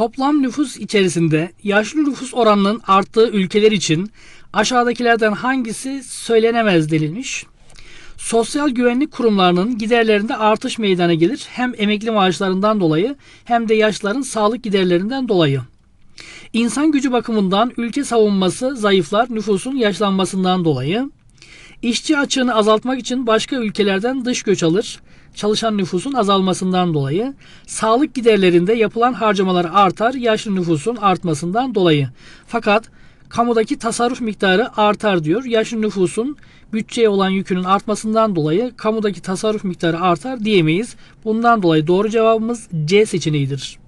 Toplam nüfus içerisinde yaşlı nüfus oranının arttığı ülkeler için aşağıdakilerden hangisi söylenemez denilmiş. Sosyal güvenlik kurumlarının giderlerinde artış meydana gelir. Hem emekli maaşlarından dolayı hem de yaşlıların sağlık giderlerinden dolayı. İnsan gücü bakımından ülke savunması zayıflar nüfusun yaşlanmasından dolayı. İşçi açığını azaltmak için başka ülkelerden dış göç alır çalışan nüfusun azalmasından dolayı, sağlık giderlerinde yapılan harcamalar artar yaşlı nüfusun artmasından dolayı. Fakat kamudaki tasarruf miktarı artar diyor. Yaşlı nüfusun bütçeye olan yükünün artmasından dolayı kamudaki tasarruf miktarı artar diyemeyiz. Bundan dolayı doğru cevabımız C seçeneğidir.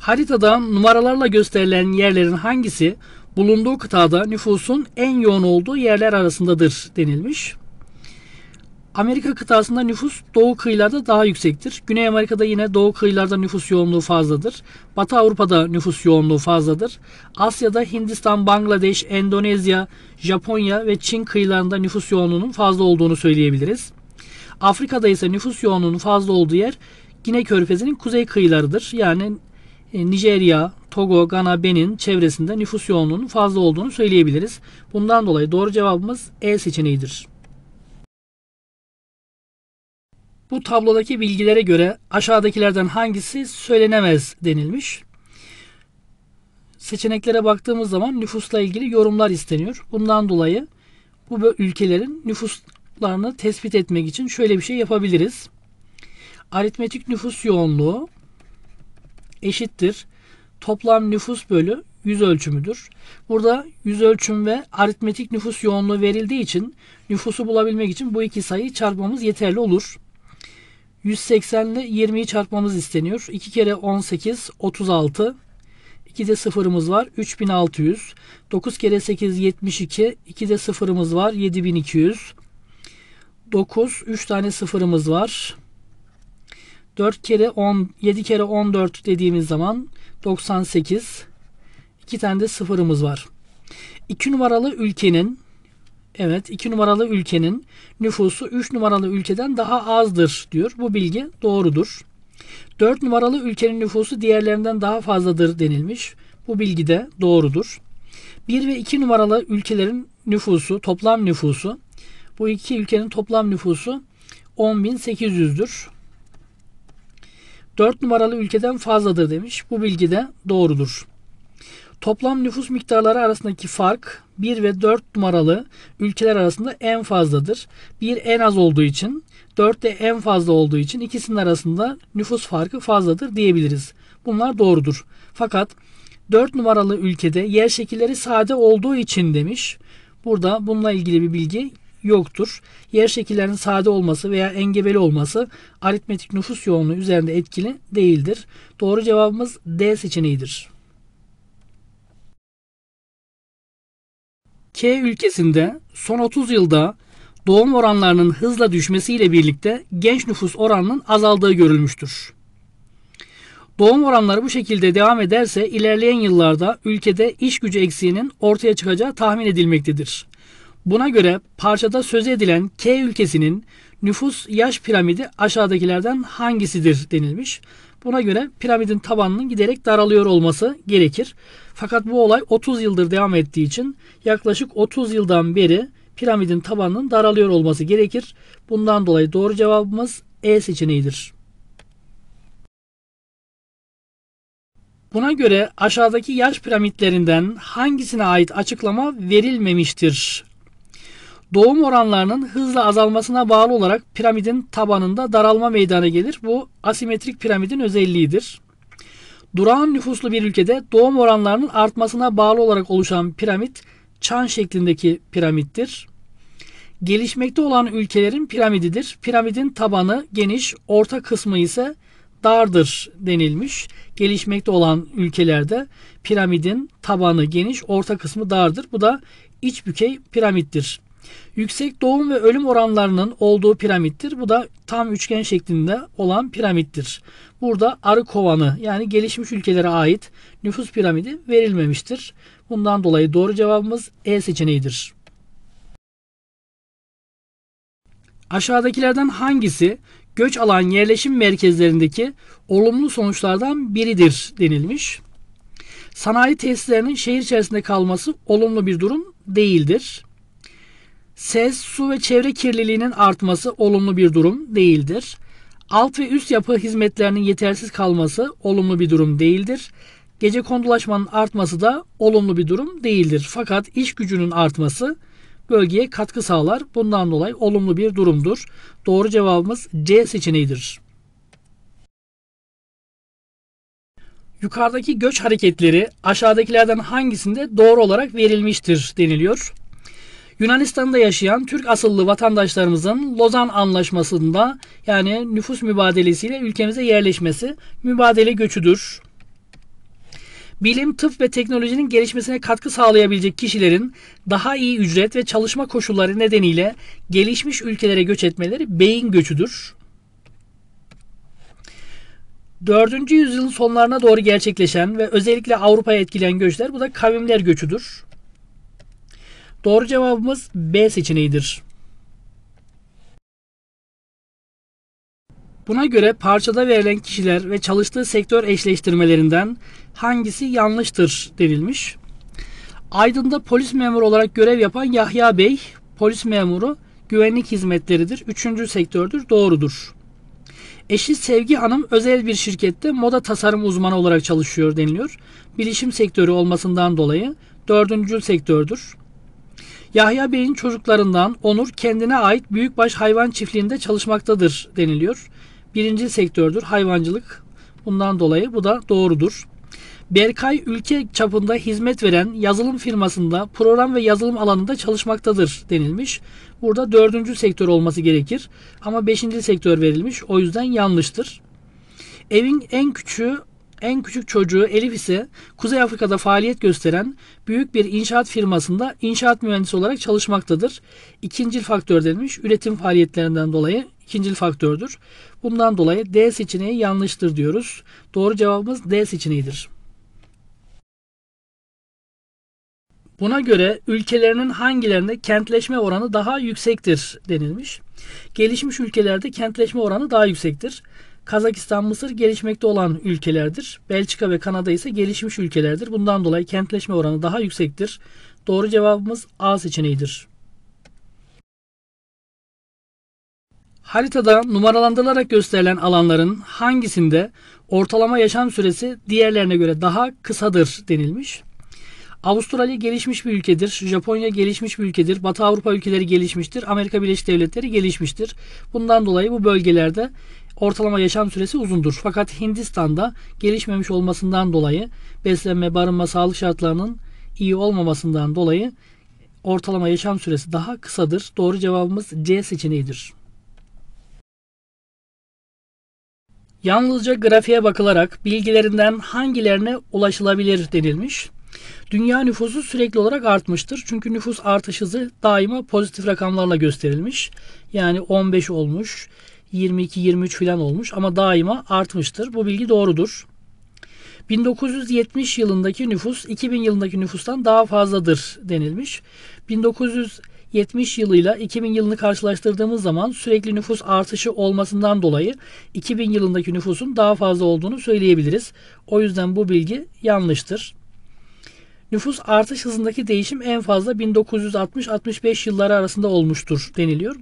Haritada numaralarla gösterilen yerlerin hangisi bulunduğu kıtada nüfusun en yoğun olduğu yerler arasındadır denilmiş. Amerika kıtasında nüfus doğu kıyılarda daha yüksektir. Güney Amerika'da yine doğu kıyılarda nüfus yoğunluğu fazladır. Batı Avrupa'da nüfus yoğunluğu fazladır. Asya'da Hindistan, Bangladeş, Endonezya, Japonya ve Çin kıyılarında nüfus yoğunluğunun fazla olduğunu söyleyebiliriz. Afrika'da ise nüfus yoğunluğunun fazla olduğu yer Gine Körfezi'nin kuzey kıyılarıdır. Yani e, Nijerya, Togo, Gana, Benin çevresinde nüfus yoğunluğunun fazla olduğunu söyleyebiliriz. Bundan dolayı doğru cevabımız E seçeneğidir. Bu tablodaki bilgilere göre aşağıdakilerden hangisi söylenemez denilmiş. Seçeneklere baktığımız zaman nüfusla ilgili yorumlar isteniyor. Bundan dolayı bu ülkelerin nüfuslarını tespit etmek için şöyle bir şey yapabiliriz. Aritmetik nüfus yoğunluğu eşittir. Toplam nüfus bölü yüz ölçümüdür. Burada yüz ölçüm ve aritmetik nüfus yoğunluğu verildiği için nüfusu bulabilmek için bu iki sayıyı çarpmamız yeterli olur. 180 ile 20'yi çarpmamız isteniyor. 2 kere 18 36. 2 de sıfırımız var 3600. 9 kere 8 72. 2 de sıfırımız var 7200. 9 3 tane sıfırımız var. 4 kere 10 7 kere 14 dediğimiz zaman 98. 2 tane de sıfırımız var. 2 numaralı ülkenin Evet iki numaralı ülkenin nüfusu 3 numaralı ülkeden daha azdır diyor. Bu bilgi doğrudur. 4 numaralı ülkenin nüfusu diğerlerinden daha fazladır denilmiş. Bu bilgi de doğrudur. 1 ve 2 numaralı ülkelerin nüfusu, toplam nüfusu bu iki ülkenin toplam nüfusu 10.800'dür. 4 numaralı ülkeden fazladır demiş. Bu bilgi de doğrudur. Toplam nüfus miktarları arasındaki fark 1 ve 4 numaralı ülkeler arasında en fazladır. 1 en az olduğu için 4 de en fazla olduğu için ikisinin arasında nüfus farkı fazladır diyebiliriz. Bunlar doğrudur. Fakat 4 numaralı ülkede yer şekilleri sade olduğu için demiş. Burada bununla ilgili bir bilgi yoktur. Yer şekillerinin sade olması veya engebeli olması aritmetik nüfus yoğunluğu üzerinde etkili değildir. Doğru cevabımız D seçeneğidir. K ülkesinde son 30 yılda doğum oranlarının hızla düşmesiyle birlikte genç nüfus oranının azaldığı görülmüştür. Doğum oranları bu şekilde devam ederse ilerleyen yıllarda ülkede iş gücü eksiğinin ortaya çıkacağı tahmin edilmektedir. Buna göre parçada söz edilen K ülkesinin nüfus yaş piramidi aşağıdakilerden hangisidir denilmiş Buna göre piramidin tabanının giderek daralıyor olması gerekir. Fakat bu olay 30 yıldır devam ettiği için yaklaşık 30 yıldan beri piramidin tabanının daralıyor olması gerekir. Bundan dolayı doğru cevabımız E seçeneğidir. Buna göre aşağıdaki yaş piramitlerinden hangisine ait açıklama verilmemiştir? doğum oranlarının hızla azalmasına bağlı olarak piramidin tabanında daralma meydana gelir. Bu asimetrik piramidin özelliğidir. Durağan nüfuslu bir ülkede doğum oranlarının artmasına bağlı olarak oluşan piramit çan şeklindeki piramittir. Gelişmekte olan ülkelerin piramididir. Piramidin tabanı geniş, orta kısmı ise dardır denilmiş. Gelişmekte olan ülkelerde piramidin tabanı geniş, orta kısmı dardır. Bu da iç bükey piramittir. Yüksek doğum ve ölüm oranlarının olduğu piramittir. Bu da tam üçgen şeklinde olan piramittir. Burada arı kovanı yani gelişmiş ülkelere ait nüfus piramidi verilmemiştir. Bundan dolayı doğru cevabımız E seçeneğidir. Aşağıdakilerden hangisi göç alan yerleşim merkezlerindeki olumlu sonuçlardan biridir denilmiş. Sanayi tesislerinin şehir içerisinde kalması olumlu bir durum değildir. Ses, su ve çevre kirliliğinin artması olumlu bir durum değildir. Alt ve üst yapı hizmetlerinin yetersiz kalması olumlu bir durum değildir. Gece kondulaşmanın artması da olumlu bir durum değildir. Fakat iş gücünün artması bölgeye katkı sağlar. Bundan dolayı olumlu bir durumdur. Doğru cevabımız C seçeneğidir. Yukarıdaki göç hareketleri aşağıdakilerden hangisinde doğru olarak verilmiştir deniliyor. Yunanistan'da yaşayan Türk asıllı vatandaşlarımızın Lozan Anlaşması'nda yani nüfus mübadelesiyle ülkemize yerleşmesi mübadele göçüdür. Bilim, tıp ve teknolojinin gelişmesine katkı sağlayabilecek kişilerin daha iyi ücret ve çalışma koşulları nedeniyle gelişmiş ülkelere göç etmeleri beyin göçüdür. 4. yüzyılın sonlarına doğru gerçekleşen ve özellikle Avrupa'ya etkileyen göçler bu da kavimler göçüdür. Doğru cevabımız B seçeneğidir. Buna göre parçada verilen kişiler ve çalıştığı sektör eşleştirmelerinden hangisi yanlıştır denilmiş. Aydın'da polis memuru olarak görev yapan Yahya Bey, polis memuru güvenlik hizmetleridir. Üçüncü sektördür, doğrudur. Eşi Sevgi Hanım özel bir şirkette moda tasarım uzmanı olarak çalışıyor deniliyor. Bilişim sektörü olmasından dolayı dördüncü sektördür. Yahya Bey'in çocuklarından Onur kendine ait büyükbaş hayvan çiftliğinde çalışmaktadır deniliyor. Birinci sektördür hayvancılık. Bundan dolayı bu da doğrudur. Berkay ülke çapında hizmet veren yazılım firmasında program ve yazılım alanında çalışmaktadır denilmiş. Burada dördüncü sektör olması gerekir ama beşinci sektör verilmiş o yüzden yanlıştır. Evin en küçüğü en küçük çocuğu Elif ise Kuzey Afrika'da faaliyet gösteren büyük bir inşaat firmasında inşaat mühendisi olarak çalışmaktadır. İkincil faktör denilmiş. Üretim faaliyetlerinden dolayı ikincil faktördür. Bundan dolayı D seçeneği yanlıştır diyoruz. Doğru cevabımız D seçeneğidir. Buna göre ülkelerinin hangilerinde kentleşme oranı daha yüksektir denilmiş. Gelişmiş ülkelerde kentleşme oranı daha yüksektir. Kazakistan, Mısır gelişmekte olan ülkelerdir. Belçika ve Kanada ise gelişmiş ülkelerdir. Bundan dolayı kentleşme oranı daha yüksektir. Doğru cevabımız A seçeneğidir. Haritada numaralandırılarak gösterilen alanların hangisinde ortalama yaşam süresi diğerlerine göre daha kısadır denilmiş. Avustralya gelişmiş bir ülkedir. Japonya gelişmiş bir ülkedir. Batı Avrupa ülkeleri gelişmiştir. Amerika Birleşik Devletleri gelişmiştir. Bundan dolayı bu bölgelerde ortalama yaşam süresi uzundur. Fakat Hindistan'da gelişmemiş olmasından dolayı beslenme, barınma, sağlık şartlarının iyi olmamasından dolayı ortalama yaşam süresi daha kısadır. Doğru cevabımız C seçeneğidir. Yalnızca grafiğe bakılarak bilgilerinden hangilerine ulaşılabilir denilmiş. Dünya nüfusu sürekli olarak artmıştır. Çünkü nüfus artış hızı daima pozitif rakamlarla gösterilmiş. Yani 15 olmuş, 22-23 falan olmuş ama daima artmıştır. Bu bilgi doğrudur. 1970 yılındaki nüfus 2000 yılındaki nüfustan daha fazladır denilmiş. 1970 yılıyla 2000 yılını karşılaştırdığımız zaman sürekli nüfus artışı olmasından dolayı 2000 yılındaki nüfusun daha fazla olduğunu söyleyebiliriz. O yüzden bu bilgi yanlıştır. Nüfus artış hızındaki değişim en fazla 1960-65 yılları arasında olmuştur deniliyor.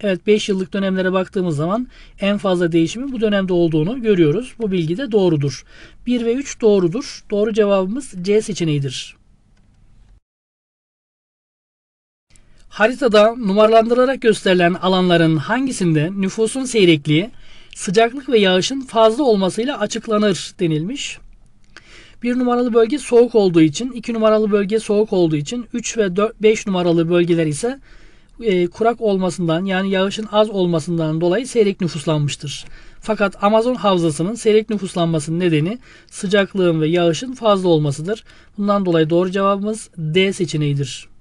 Evet 5 yıllık dönemlere baktığımız zaman en fazla değişimin bu dönemde olduğunu görüyoruz. Bu bilgi de doğrudur. 1 ve 3 doğrudur. Doğru cevabımız C seçeneğidir. Haritada numaralandırılarak gösterilen alanların hangisinde nüfusun seyrekliği sıcaklık ve yağışın fazla olmasıyla açıklanır denilmiş. Bir numaralı bölge soğuk olduğu için, iki numaralı bölge soğuk olduğu için, üç ve dört, beş numaralı bölgeler ise e, kurak olmasından yani yağışın az olmasından dolayı seyrek nüfuslanmıştır. Fakat Amazon havzasının seyrek nüfuslanmasının nedeni sıcaklığın ve yağışın fazla olmasıdır. Bundan dolayı doğru cevabımız D seçeneğidir.